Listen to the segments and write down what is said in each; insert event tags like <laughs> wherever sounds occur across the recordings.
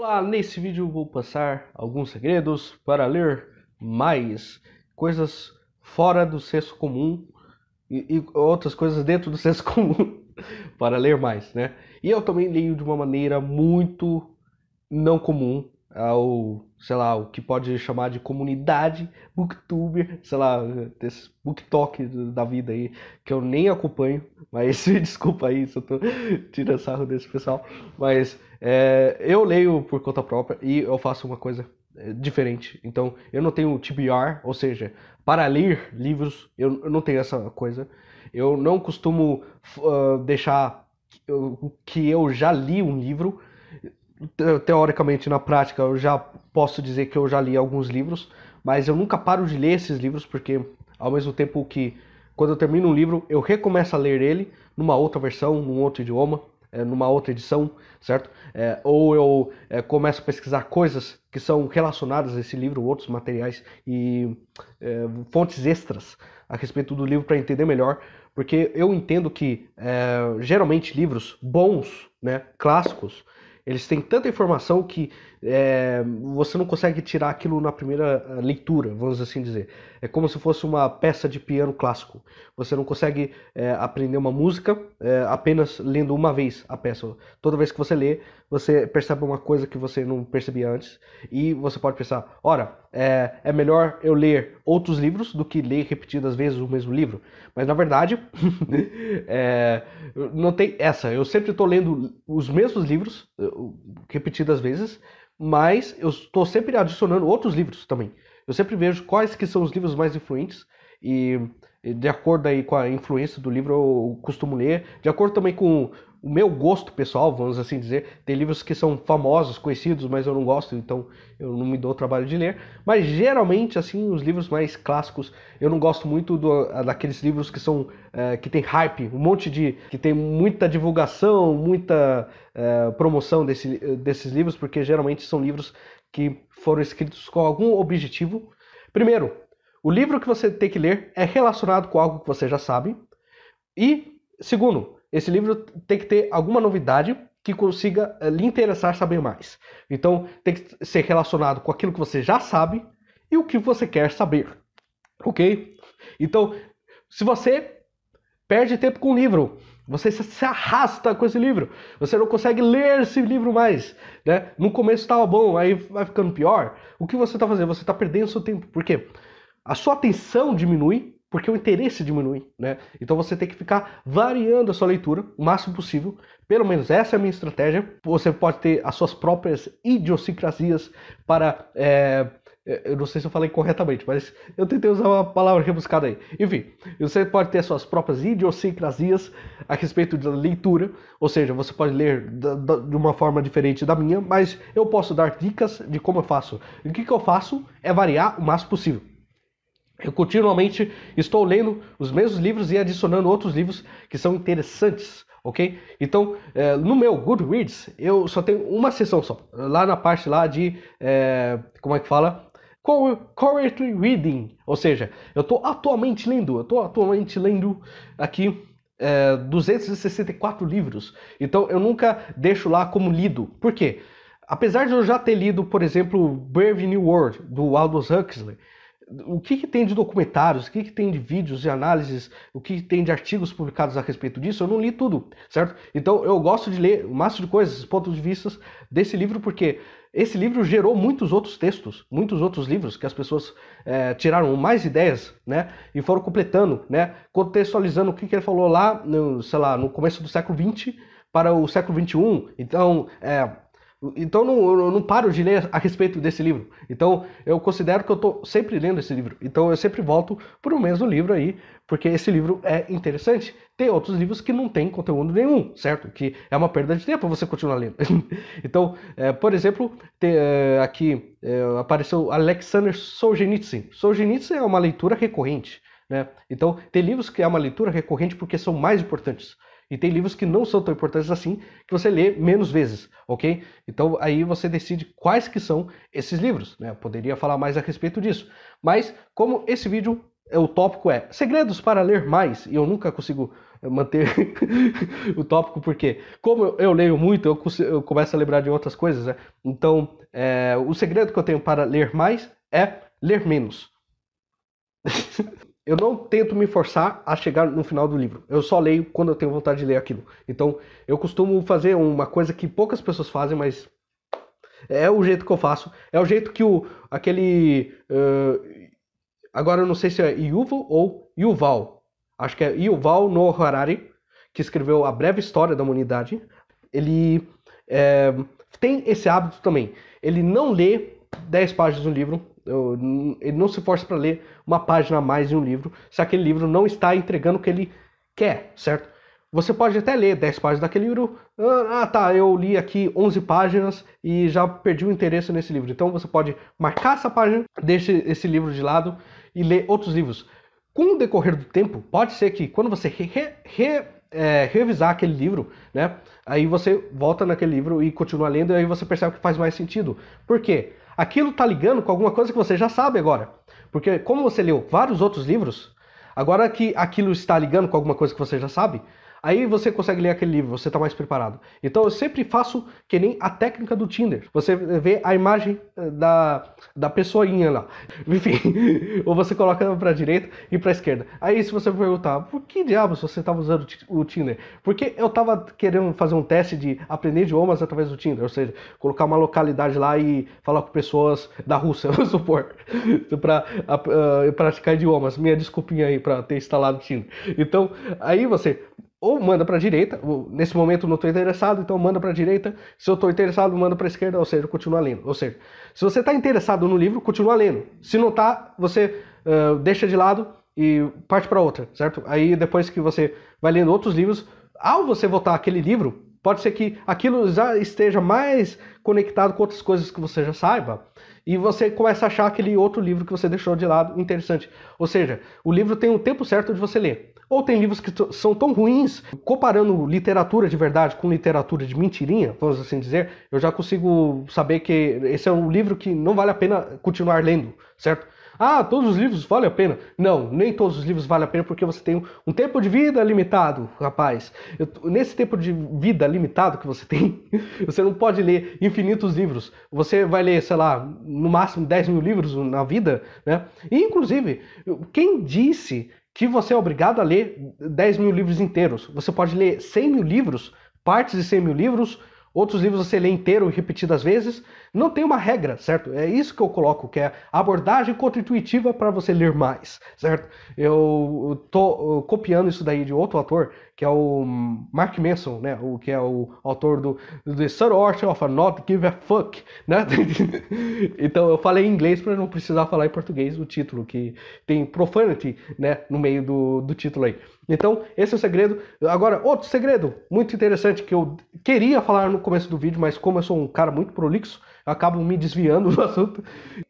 Olá, nesse vídeo vou passar alguns segredos para ler mais coisas fora do senso comum e, e, outras coisas dentro do <laughs> senso comum para ler mais, né? E eu também leio de uma maneira muito não comum ao, sei lá, o que pode chamar de comunidade booktuber, sei lá, desse booktok da vida aí, que eu nem acompanho, <laughs> mas <laughs> desculpa aí se eu tô <laughs> tirando sarro desse pessoal, mas é, eu leio por conta própria e eu faço uma coisa é, diferente. Então, eu não tenho TBR, ou seja, para ler livros, eu, eu não tenho essa coisa. Eu não costumo uh, deixar que eu já li um livro teoricamente na prática eu já posso dizer que eu já li alguns livros, mas eu nunca paro de ler esses livros porque ao mesmo tempo que quando eu termino um livro eu recomeço a ler ele numa outra versão, num outro idioma, eh, numa outra edição, certo? É, ou eu é, começo a pesquisar coisas que são relacionadas a esse livro, outros materiais e é, fontes extras a respeito do livro para entender melhor, porque eu entendo que geralmente livros bons, né, clássicos, eles têm tanta informação que é, você não consegue tirar aquilo na primeira eh, leitura, vamos assim dizer é como se fosse uma peça de piano clássico. Você não consegue é, aprender uma música é, apenas lendo uma vez a peça. Toda vez que você lê, você percebe uma coisa que você não percebia antes e você pode pensar: ora, é, é melhor eu ler outros livros do que ler repetidas vezes o mesmo livro. Mas na verdade, <laughs> é, não tem essa. Eu sempre estou lendo os mesmos livros eh, repetidas vezes, mas eu estou sempre adicionando outros livros também. Eu sempre vejo quais que são os livros mais influentes e de acordo aí com a influência do livro eu costumo ler, de acordo também com o meu gosto pessoal, vamos assim dizer, tem livros que são famosos, conhecidos, mas eu não gosto, então eu não me dou o trabalho de ler, mas geralmente assim os livros mais clássicos, eu não gosto muito do, ah, daqueles livros que são é, que tem hype, um monte de que tem muita divulgação, muita é, promoção desse, desses livros, porque geralmente são livros que foram escritos com algum objetivo. Primeiro, o livro que você tem que ler é relacionado com algo que você já sabe. E, segundo, esse livro tem que ter alguma novidade que consiga eh, lhe interessar saber mais. Então, tem que ser relacionado com aquilo que você já sabe e o que você quer saber. Ok? Então, se você perde tempo com o livro, você se arrasta com esse livro. Você não consegue ler esse livro mais. Né? No começo estava bom, aí vai ficando pior. O que você está fazendo? Você está perdendo seu tempo. Por quê? A sua atenção diminui, porque o interesse diminui, né? Então você tem que ficar variando a sua leitura o máximo possível. Pelo menos essa é a minha estratégia. Você pode ter as suas próprias idiosincrasias para. É... é eu não sei se eu falei corretamente, mas eu tentei usar uma palavra rebuscada aí. Enfim, você pode ter as suas próprias idiosincrasias a respeito da leitura, ou seja, você pode ler de uma forma diferente da minha, mas eu posso dar dicas de como eu faço. E o que, que eu faço é variar o máximo possível. Eu continuamente estou lendo os mesmos livros e adicionando outros livros que são interessantes, ok? Então, é, no meu Goodreads, eu só tenho uma sessão só, lá na parte lá de, é, como é que fala? Currently Reading, ou seja, eu estou atualmente lendo, eu estou atualmente lendo aqui é, eh, 264 livros, então eu nunca deixo lá como lido, por quê? Apesar de eu já ter lido, por exemplo, Brave New World, do Aldous Huxley, o que, que, tem de documentários, o que, que, tem de vídeos e análises, o que, que, tem de artigos publicados a respeito disso, eu não li tudo, certo? Então eu gosto de ler o um máximo de coisas, pontos de vista desse livro, porque esse livro gerou muitos outros textos, muitos outros livros que as pessoas é, tiraram mais ideias, né? E foram completando, né? Contextualizando o que, ele falou lá, no, sei lá, no começo do século XX para o século XXI. Então, é, então não, eu não paro de ler a respeito desse livro. Então eu considero que eu estou sempre lendo esse livro. Então eu sempre volto para o mesmo livro aí, porque esse livro é interessante. Tem outros livros que não tem conteúdo nenhum, certo? Que é uma perda de tempo você continuar lendo. <laughs> então, é, por exemplo, tem, é, aqui é, apareceu Alexander Solzhenitsyn. Solzhenitsyn é uma leitura recorrente. Né? Então, tem livros que é uma leitura recorrente porque são mais importantes. E tem livros que não são tão importantes assim, que você lê menos vezes, ok? Então aí você decide quais que são esses livros, né? Eu poderia falar mais a respeito disso. Mas como esse vídeo, é, o tópico é segredos para ler mais, e eu nunca consigo eh, manter <laughs> o tópico, porque como eu leio muito, eu, consigo, eu começo a lembrar de outras coisas, né? Então, é, o segredo que eu tenho para ler mais é ler menos. <laughs> Eu não tento me forçar a chegar no final do livro. Eu só leio quando eu tenho vontade de ler aquilo. Então, eu costumo fazer uma coisa que poucas pessoas fazem, mas é o jeito que eu faço. É o jeito que o aquele uh, agora eu não sei se é Yuval ou Yuval. Acho que é Yuval Noah Harari que escreveu a breve história da humanidade. Ele é, tem esse hábito também. Ele não lê 10 páginas do livro ele não se força para ler uma página a mais em um livro, se aquele livro não está entregando o que ele quer, certo? Você pode até ler 10 páginas daquele livro. Ah, ah, tá, eu li aqui 11 páginas e já perdi o interesse nesse livro. Então você pode marcar essa página, deixe esse livro de lado e ler outros livros. Com o decorrer do tempo, pode ser que quando você re, re, é, revisar aquele livro, né? Aí você volta naquele livro e continua lendo, e aí você percebe que faz mais sentido. Por quê? aquilo está ligando com alguma coisa que você já sabe agora. Porque como você leu vários outros livros, agora que aquilo está ligando com alguma coisa que você já sabe, Aí você consegue ler aquele livro, você está mais preparado. Então eu sempre faço que nem a técnica do Tinder. Você vê a imagem eh, da, da pessoinha lá. <laughs> Enfim, ou você coloca para direita e para esquerda. Aí se você perguntar, por que diabos você estava usando o Tinder? Porque eu estava querendo fazer um teste de aprender idiomas através do Tinder, ou seja, colocar uma localidade lá e falar com pessoas da Rússia, <laughs> vamos supor, <laughs> para uh, eh, praticar idiomas. Minha desculpinha aí para ter instalado o Tinder. Então, aí você ou manda para a direita, nesse momento não estou interessado, então manda para a direita, se eu estou interessado, manda para a esquerda, ou seja, continua lendo. Ou seja, se você está interessado no livro, continua lendo. Se não está, você uh, deixa de lado e parte para outra, certo? Aí depois que você vai lendo outros livros, ao você voltar aquele livro, pode ser que aquilo já esteja mais conectado com outras coisas que você já saiba, e você começa a achar aquele outro livro que você deixou de lado interessante. Ou seja, o livro tem um tempo certo de você ler. Ou tem livros que são tão ruins, comparando literatura de verdade com literatura de mentirinha, vamos assim dizer, eu já consigo saber que esse é um livro que não vale a pena continuar lendo, certo? Ah, todos os livros valem a pena. Não, nem todos os livros valem a pena porque você tem um tempo de vida limitado, rapaz. Eu, nesse tempo de vida limitado que você <laughs> tem, você não pode ler infinitos livros. Você vai ler, sei lá, no máximo 10 mil livros na vida, né? E, inclusive, quem disse que você é obrigado a ler 10 mil livros inteiros. Você pode ler 100 mil livros, partes de 100 mil livros, outros livros você lê inteiro e repetidas vezes. Não tem uma regra, certo? É isso que eu coloco, que é abordagem contra-intuitiva para você ler mais, certo? Eu tô copiando isso daí de outro autor que é o Mark Manson, né? O que é o autor do The Sort of a Not Give a Fuck, né? <laughs> então eu falei em inglês para não precisar falar em português o título, que tem profanity, né, no meio do, do título aí. Então, esse é o segredo. Agora, outro segredo muito interessante que eu queria falar no começo do vídeo, mas como eu sou um cara muito prolixo, eu acabo me desviando <laughs> do assunto.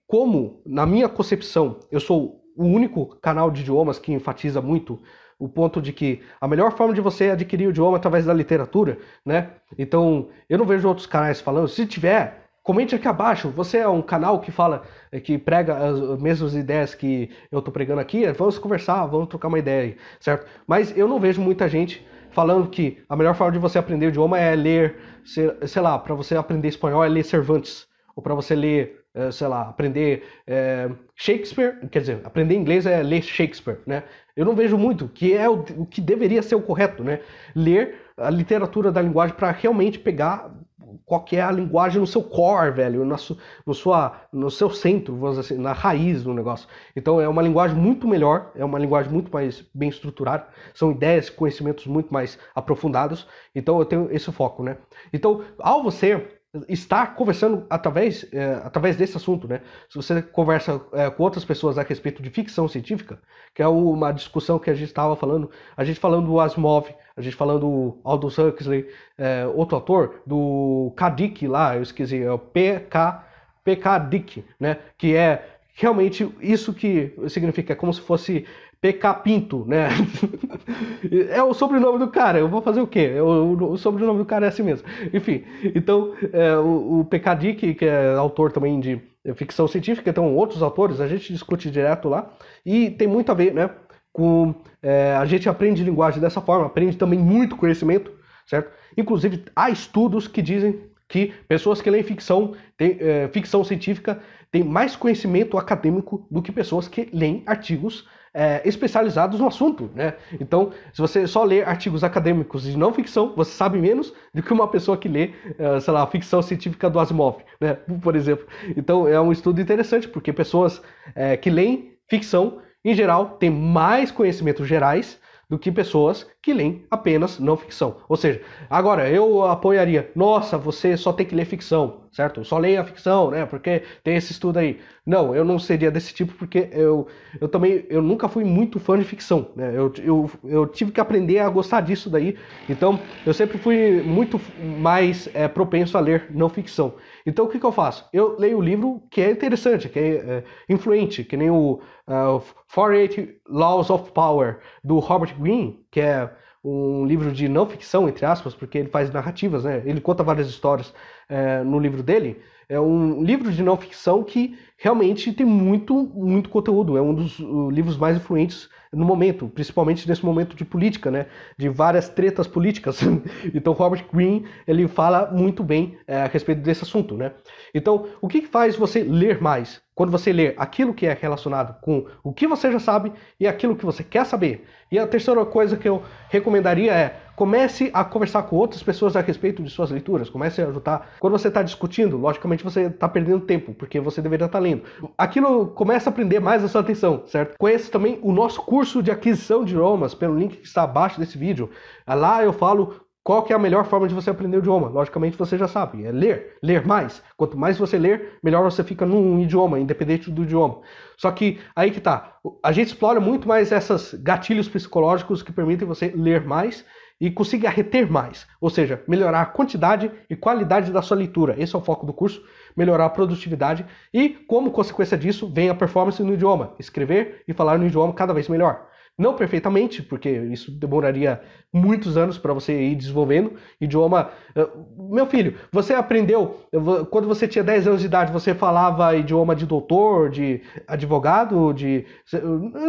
Como, na minha concepção, eu sou o único canal de idiomas que enfatiza muito o ponto de que a melhor forma de você adquirir o idioma é através da literatura, né? Então, eu não vejo outros canais falando. Se tiver, comente aqui abaixo. Você é um canal que fala, eh, que prega as mesmas ideias que eu tô pregando aqui. Eh, vamos conversar, vamos trocar uma ideia aí, certo? Mas eu não vejo muita gente falando que a melhor forma de você aprender o idioma é ler, sei, sei lá, para você aprender espanhol é ler Cervantes, ou para você ler eh, sei lá, aprender é, Shakespeare, quer dizer, aprender inglês é ler Shakespeare, né? Eu não vejo muito, que é o, o que deveria ser o correto, né? Ler a literatura da linguagem para realmente pegar qual que é a linguagem no seu core, velho, no, su, no, sua, no seu centro, vamos dizer assim, na raiz do negócio. Então é uma linguagem muito melhor, é uma linguagem muito mais bem estruturada, são ideias, conhecimentos muito mais aprofundados. Então eu tenho esse foco, né? Então, ao você está conversando através, é, através desse assunto, né? Se você conversa é, com outras pessoas a respeito de ficção científica, que é uma discussão que a gente estava falando, a gente falando do Asimov, a gente falando do Aldous Huxley, é, outro autor, do Kadik lá, eu esqueci, é o PK, PK Dick, né? Que é realmente isso que significa, é como se fosse PK Pinto, né? <laughs> é o sobrenome do cara, eu vou fazer o quê? É o, o sobrenome do cara é assim mesmo. Enfim, então é, o, o PK Dick, que é autor também de ficção científica, então outros autores, a gente discute direto lá, e tem muito a ver, né? Com, é, a gente aprende linguagem dessa forma, aprende também muito conhecimento, certo? Inclusive, há estudos que dizem que pessoas que leem ficção, tem, é, ficção científica, têm mais conhecimento acadêmico do que pessoas que leem artigos é, especializados no assunto, né? Então, se você só lê artigos acadêmicos de não ficção, você sabe menos do que uma pessoa que lê, é, sei lá, ficção científica do Asimov, né? <laughs> Por exemplo. Então, é um estudo interessante, porque pessoas é, que leem ficção, em geral, têm mais conhecimentos gerais do que pessoas que leem apenas não ficção. Ou seja, agora eu apoiaria, nossa, você só tem que ler ficção, certo? Só leia ficção, né? Porque tem esse estudo aí. Não, eu não seria desse tipo porque eu, eu também eu nunca fui muito fã de ficção, né? Eu, eu, eu tive que aprender a gostar disso daí. Então, eu sempre fui muito mais é, propenso a ler não ficção. Então, o que, que eu faço? Eu leio o livro que é interessante, que é, é influente, que nem o uh, é, 48 Laws of Power do Robert Greene que é um livro de não ficção, entre aspas, porque ele faz narrativas, né? Ele conta várias histórias é, no livro dele. É um livro de não ficção que realmente tem muito, muito conteúdo. É um dos uh, livros mais influentes no momento, principalmente nesse momento de política, né? De várias tretas políticas. <laughs> Então, Robert Greene ele fala muito bem é, a respeito desse assunto, né? Então, o que faz você ler mais? Quando você lê aquilo que é relacionado com o que você já sabe e aquilo que você quer saber. E a terceira coisa que eu recomendaria é comece a conversar com outras pessoas a respeito de suas leituras, comece a ajudar. Quando você está discutindo, logicamente você está perdendo tempo, porque você deveria estar tá lendo. Aquilo começa a prender mais a sua atenção, certo? Conheça também o nosso curso de aquisição de idiomas pelo link que está abaixo desse vídeo. Ah, lá eu falo qual que é a melhor forma de você aprender o idioma? Logicamente você já sabe, é ler, ler mais. Quanto mais você ler, melhor você fica num idioma, independente do idioma. Só que aí que tá, a gente explora muito mais esses gatilhos psicológicos que permitem você ler mais e consiga reter mais, ou seja, melhorar a quantidade e qualidade da sua leitura. Esse é o foco do curso, melhorar a produtividade e, como consequência disso, vem a performance no idioma, escrever e falar no idioma cada vez melhor. Não perfeitamente, porque isso demoraria muitos anos para você ir desenvolvendo idioma. Eh, meu filho, você aprendeu quando você tinha 10 anos de idade, você falava idioma de doutor, de advogado, de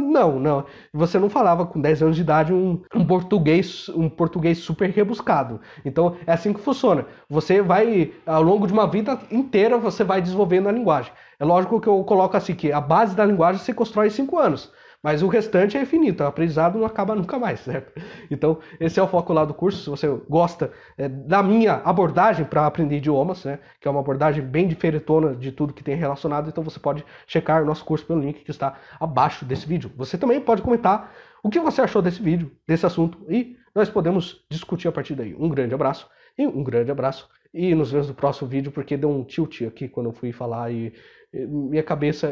não, não. Você não falava com 10 anos de idade um, um português, um português super rebuscado. Então é assim que funciona. Você vai ao longo de uma vida inteira você vai desenvolvendo a linguagem. É lógico que eu coloco assim que a base da linguagem se constrói em 5 anos. Mas o restante é infinito, o aprendizado não acaba nunca mais, certo? Né? Então, esse é o foco lá do curso. Se você gosta é, da minha abordagem para aprender idiomas, né, que é uma abordagem bem diferentona de tudo que tem relacionado, então você pode checar o nosso curso pelo link que está abaixo desse vídeo. Você também pode comentar o que você achou desse vídeo, desse assunto, e nós podemos discutir a partir daí. Um grande abraço e um grande abraço. E nos vemos no próximo vídeo, porque deu um tilt aqui quando eu fui falar e minha cabeça.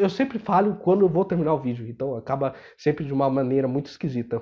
Eu sempre falho quando eu vou terminar o vídeo, então acaba sempre de uma maneira muito esquisita.